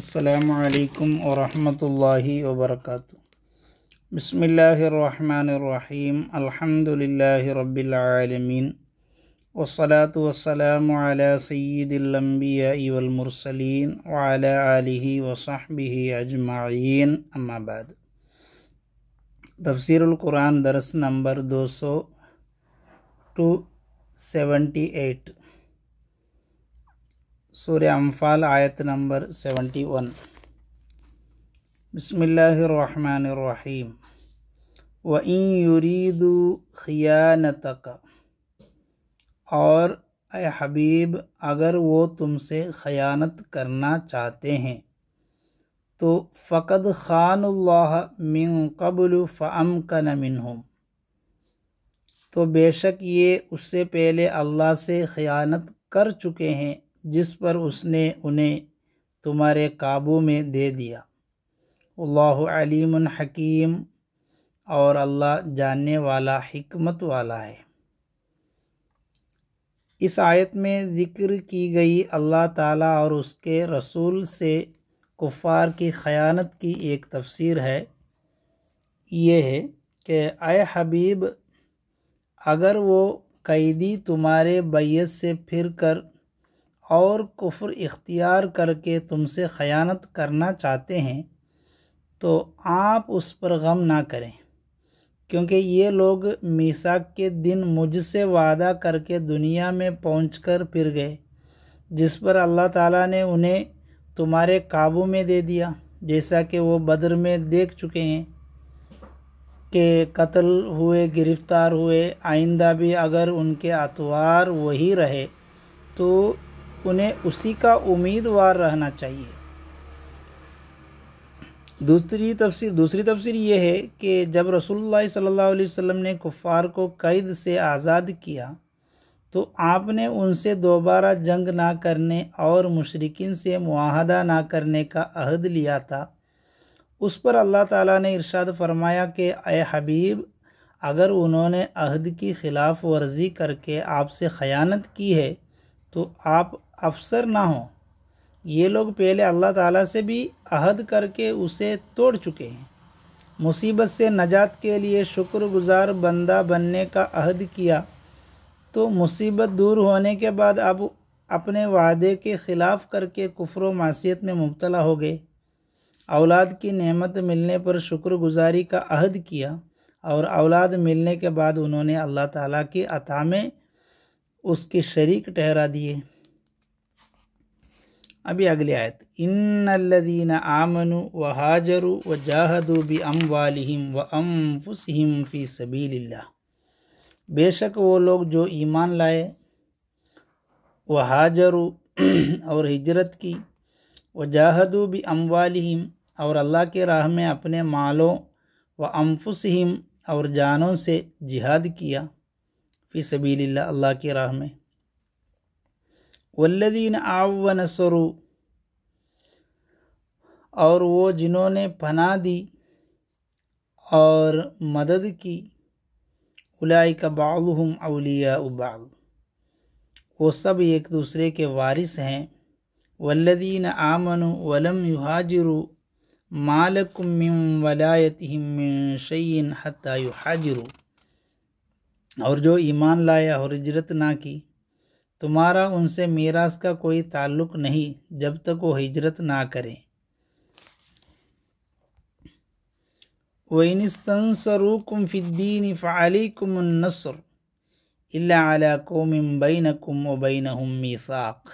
السلام عليكم ورحمة الله وبركاته بسم الله الرحمن الرحيم الحمد لله رب العالمين والصلاة والسلام على سيد الأنبياء والمرسلين وعلى آله وصحبه أجمعين أما بعد تفسير القرآن درس نمبر 278 سورہ انفال آیت نمبر سیونٹی ون بسم اللہ الرحمن الرحیم وَإِن خِيَانَتَكَ اور اے حبیب اگر وہ تم سے خیانت کرنا چاہتے ہیں تو فقد خان اللہ من قبل فَأَمْكَنَ مِنْهُمْ تو بے شک یہ اس سے پہلے اللہ سے خیانت کر چکے ہیں جس پر اس نے انہیں تمہارے قابو میں دے دیا اللہ علیم الحکیم اور اللہ جاننے والا حکمت والا ہے اس آیت میں ذکر کی گئی اللہ تعالیٰ اور اس کے رسول سے کفار کی خیانت کی ایک تفسیر ہے یہ ہے کہ اے حبیب اگر وہ قیدی تمہارے بیت سے پھر کر اور کفر اختیار کر کے تم سے خیانت کرنا چاہتے ہیں تو آپ اس پر غم نہ کریں کیونکہ یہ لوگ میساک کے دن مجھ سے وعدہ کر کے دنیا میں پہنچ کر پھر گئے جس پر اللہ تعالیٰ نے انہیں تمہارے قابو میں دے دیا جیسا کہ وہ بدر میں دیکھ چکے ہیں کہ قتل ہوئے گرفتار ہوئے آئندہ بھی اگر ان کے اتوار وہی رہے تو انہیں اسی کا امیدوار رہنا چاہیے دوسری تفسیر دوسری تفسیر یہ ہے کہ جب رسول اللہ صلی اللہ علیہ وسلم نے کفار کو قید سے آزاد کیا تو آپ نے ان سے دوبارہ جنگ نہ کرنے اور مشرقین سے معاہدہ نہ کرنے کا عہد لیا تھا اس پر اللہ تعالیٰ نے ارشاد فرمایا کہ اے حبیب اگر انہوں نے عہد کی خلاف ورزی کر کے آپ سے خیانت کی ہے تو آپ افسر نہ ہوں یہ لوگ پہلے اللہ تعالیٰ سے بھی عہد کر کے اسے توڑ چکے ہیں مصیبت سے نجات کے لیے شکر گزار بندہ بننے کا عہد کیا تو مصیبت دور ہونے کے بعد اب اپنے وعدے کے خلاف کر کے کفر و معصیت میں مبتلا ہو گئے اولاد کی نعمت ملنے پر شکر گزاری کا عہد کیا اور اولاد ملنے کے بعد انہوں نے اللہ تعالیٰ کی عطا میں اس کے شریک ٹھہرا دیے ابھی اگلی آیت ان الدین آمن و حاجر و جاہد و بھی ام و ام فسم فی اللہ بے شک وہ لوگ جو ایمان لائے و حاجر اور ہجرت کی و جاہدو بھی ام اور اللہ کے راہ میں اپنے مالوں و انفسہم اور جانوں سے جہاد کیا فی سبیل اللہ اللہ کے راہ میں آو و نصرو اور وہ جنہوں نے پناہ دی اور مدد کی اولائی کا بعضهم اولیاء بعض وہ سب ایک دوسرے کے وارث ہیں والذین آمنوا ولم ما حاجر من ولایتہم من شیئن حتی حاجر اور جو ایمان لایا اور ہجرت نہ کی تمہارا ان سے میراث کا کوئی تعلق نہیں جب تک وہ ہجرت نہ کریں وَإِنِسْتَنصَرُوكُمْ فِي الدِّينِ فَعَلَيْكُمُ النَّصْرُ إِلَّا عَلَى قَوْمٍ بَيْنَكُمْ وَبَيْنَهُمْ مِيثَاقٌ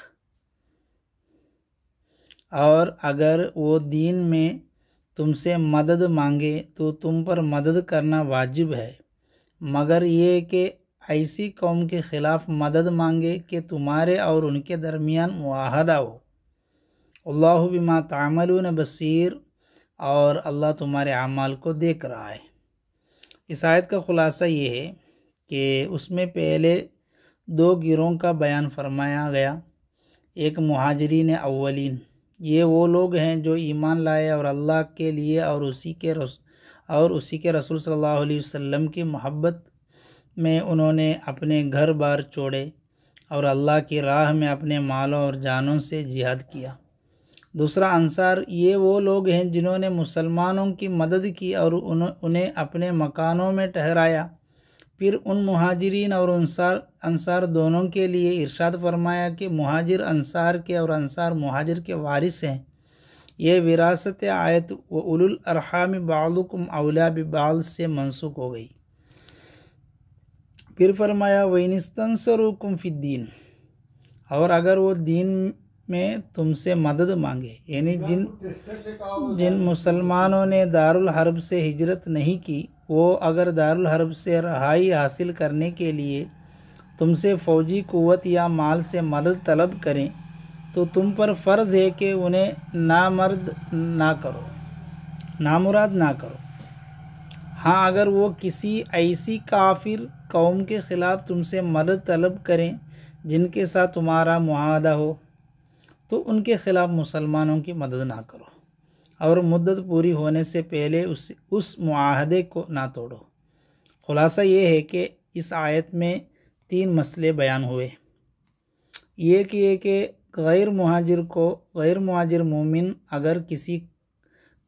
اور اگر وہ دین میں تم سے مدد مانگے تو تم پر مدد کرنا واجب ہے مگر یہ کہ ایسی قوم کے خلاف مدد مانگے کہ تمہارے اور ان کے درمیان معاہدہ ہو اللہ بما تعملون بصیر اور اللہ تمہارے اعمال کو دیکھ رہا ہے اس آیت کا خلاصہ یہ ہے کہ اس میں پہلے دو گروہ کا بیان فرمایا گیا ایک مہاجرین اولین یہ وہ لوگ ہیں جو ایمان لائے اور اللہ کے لیے اور اسی کے رس اور اسی کے رسول صلی اللہ علیہ وسلم کی محبت میں انہوں نے اپنے گھر بار چوڑے اور اللہ کی راہ میں اپنے مالوں اور جانوں سے جہاد کیا دوسرا انصار یہ وہ لوگ ہیں جنہوں نے مسلمانوں کی مدد کی اور انہیں اپنے مکانوں میں ٹھہرایا پھر ان مہاجرین اور انصار انصار دونوں کے لیے ارشاد فرمایا کہ مہاجر انصار کے اور انصار مہاجر کے وارث ہیں یہ وراثت آیت و الاحام بعضکم اولا بال سے منسوخ ہو گئی پھر فرمایا وینستن فی الدین اور اگر وہ دین میں تم سے مدد مانگے یعنی جن جن مسلمانوں نے دارالحرب سے ہجرت نہیں کی وہ اگر دارالحرب سے رہائی حاصل کرنے کے لیے تم سے فوجی قوت یا مال سے مدد طلب کریں تو تم پر فرض ہے کہ انہیں نامرد نہ کرو نامراد نہ کرو ہاں اگر وہ کسی ایسی کافر قوم کے خلاف تم سے مدد طلب کریں جن کے ساتھ تمہارا معاہدہ ہو تو ان کے خلاف مسلمانوں کی مدد نہ کرو اور مدت پوری ہونے سے پہلے اس اس معاہدے کو نہ توڑو خلاصہ یہ ہے کہ اس آیت میں تین مسئلے بیان ہوئے یہ کہ کہ غیر مہاجر کو غیر مہاجر مومن اگر کسی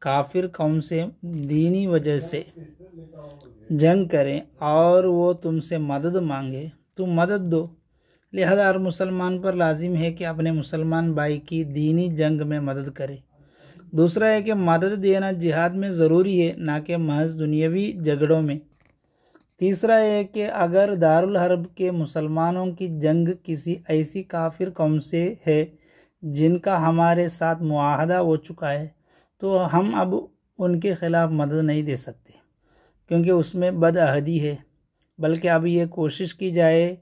کافر قوم سے دینی وجہ سے جنگ کریں اور وہ تم سے مدد مانگے تم مدد دو لہذا ہر مسلمان پر لازم ہے کہ اپنے مسلمان بھائی کی دینی جنگ میں مدد کرے دوسرا ہے کہ مدد دینا جہاد میں ضروری ہے نہ کہ محض دنیاوی جھگڑوں میں تیسرا ہے کہ اگر دارالحرب کے مسلمانوں کی جنگ کسی ایسی کافر قوم سے ہے جن کا ہمارے ساتھ معاہدہ ہو چکا ہے تو ہم اب ان کے خلاف مدد نہیں دے سکتے کیونکہ اس میں بد عہدی ہے بلکہ اب یہ کوشش کی جائے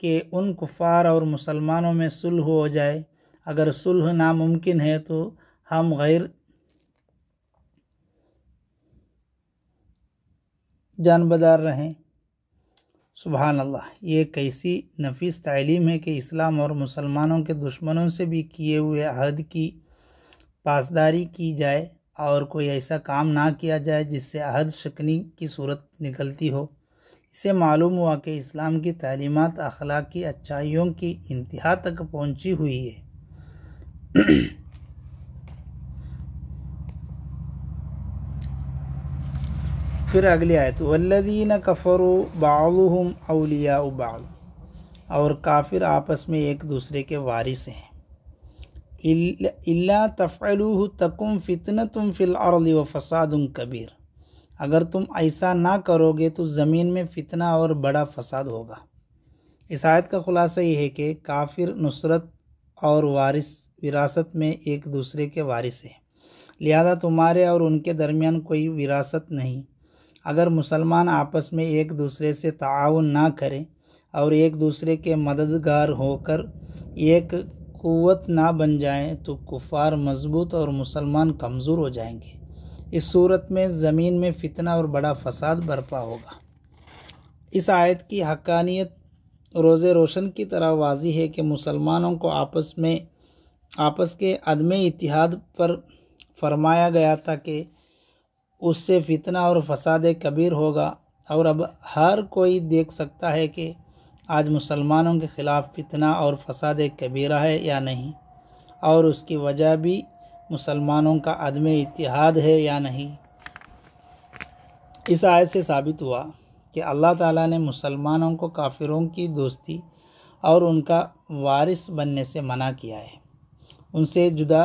کہ ان کفار اور مسلمانوں میں صلح ہو جائے اگر سلح ناممکن ہے تو ہم غیر جان بدار رہیں سبحان اللہ یہ کیسی نفیس تعلیم ہے کہ اسلام اور مسلمانوں کے دشمنوں سے بھی کیے ہوئے عہد کی پاسداری کی جائے اور کوئی ایسا کام نہ کیا جائے جس سے عہد شکنی کی صورت نکلتی ہو اسے معلوم ہوا کہ اسلام کی تعلیمات اخلاقی اچھائیوں کی انتہا تک پہنچی ہوئی ہے پھر اگلی آیت والذین کفروا بعضهم اولیاء بعض اور کافر آپس میں ایک دوسرے کے وارث ہیں اللہ تفیلو تکم فتن تم فی الارض و فساد کبیر اگر تم ایسا نہ کرو گے تو زمین میں فتنہ اور بڑا فساد ہوگا اس آیت کا خلاصہ یہ ہے کہ کافر نصرت اور وارث وراثت میں ایک دوسرے کے وارث ہیں لہذا تمہارے اور ان کے درمیان کوئی وراثت نہیں اگر مسلمان آپس میں ایک دوسرے سے تعاون نہ کریں اور ایک دوسرے کے مددگار ہو کر ایک قوت نہ بن جائیں تو کفار مضبوط اور مسلمان کمزور ہو جائیں گے اس صورت میں زمین میں فتنہ اور بڑا فساد برپا ہوگا اس آیت کی حقانیت روز روشن کی طرح واضح ہے کہ مسلمانوں کو آپس میں آپس کے عدم اتحاد پر فرمایا گیا تھا کہ اس سے فتنہ اور فساد کبیر ہوگا اور اب ہر کوئی دیکھ سکتا ہے کہ آج مسلمانوں کے خلاف فتنہ اور فساد کبیرہ ہے یا نہیں اور اس کی وجہ بھی مسلمانوں کا عدم اتحاد ہے یا نہیں اس آیت سے ثابت ہوا کہ اللہ تعالیٰ نے مسلمانوں کو کافروں کی دوستی اور ان کا وارث بننے سے منع کیا ہے ان سے جدا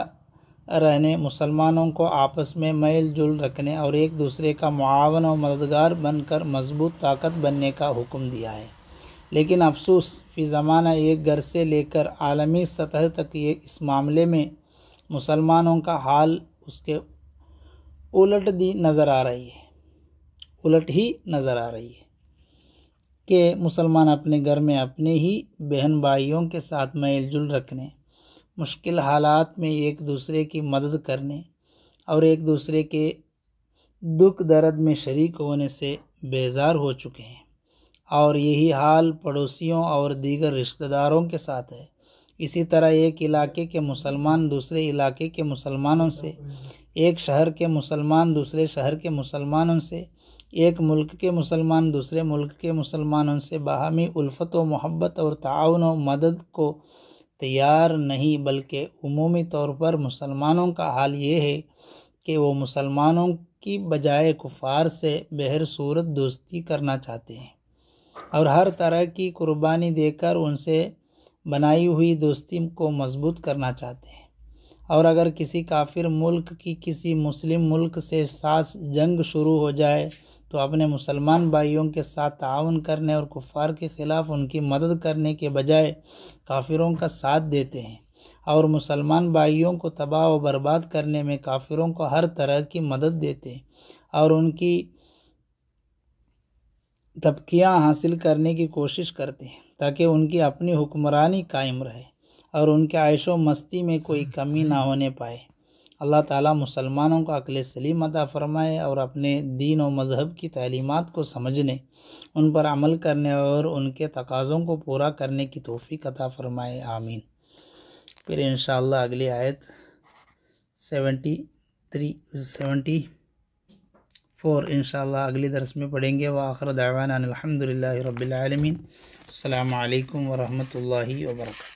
رہنے مسلمانوں کو آپس میں میل جل رکھنے اور ایک دوسرے کا معاون و مددگار بن کر مضبوط طاقت بننے کا حکم دیا ہے لیکن افسوس فی زمانہ ایک گھر سے لے کر عالمی سطح تک یہ اس معاملے میں مسلمانوں کا حال اس کے الٹ دی نظر آ رہی ہے الٹ ہی نظر آ رہی ہے کہ مسلمان اپنے گھر میں اپنے ہی بہن بھائیوں کے ساتھ میل جل رکھنے مشکل حالات میں ایک دوسرے کی مدد کرنے اور ایک دوسرے کے دکھ درد میں شریک ہونے سے بیزار ہو چکے ہیں اور یہی حال پڑوسیوں اور دیگر رشتہ داروں کے ساتھ ہے اسی طرح ایک علاقے کے مسلمان دوسرے علاقے کے مسلمانوں سے ایک شہر کے مسلمان دوسرے شہر کے مسلمانوں سے ایک ملک کے مسلمان دوسرے ملک کے مسلمانوں سے باہمی الفت و محبت اور تعاون و مدد کو تیار نہیں بلکہ عمومی طور پر مسلمانوں کا حال یہ ہے کہ وہ مسلمانوں کی بجائے کفار سے بہر صورت دوستی کرنا چاہتے ہیں اور ہر طرح کی قربانی دے کر ان سے بنائی ہوئی دوستی کو مضبوط کرنا چاہتے ہیں اور اگر کسی کافر ملک کی کسی مسلم ملک سے ساس جنگ شروع ہو جائے تو اپنے مسلمان بائیوں کے ساتھ تعاون کرنے اور کفار کے خلاف ان کی مدد کرنے کے بجائے کافروں کا ساتھ دیتے ہیں اور مسلمان بائیوں کو تباہ و برباد کرنے میں کافروں کو ہر طرح کی مدد دیتے ہیں اور ان کی طبقیاں حاصل کرنے کی کوشش کرتے ہیں تاکہ ان کی اپنی حکمرانی قائم رہے اور ان کے عائش و مستی میں کوئی کمی نہ ہونے پائے اللہ تعالیٰ مسلمانوں کو عقل سلیم عطا فرمائے اور اپنے دین و مذہب کی تعلیمات کو سمجھنے ان پر عمل کرنے اور ان کے تقاضوں کو پورا کرنے کی توفیق عطا فرمائے آمین پھر انشاءاللہ اگلی آیت سیونٹی تھری سیونٹی فور انشاءاللہ اگلی درس میں پڑھیں گے وآخر دعوانا الحمدللہ رب العالمین السلام علیکم ورحمۃ اللہ وبرکاتہ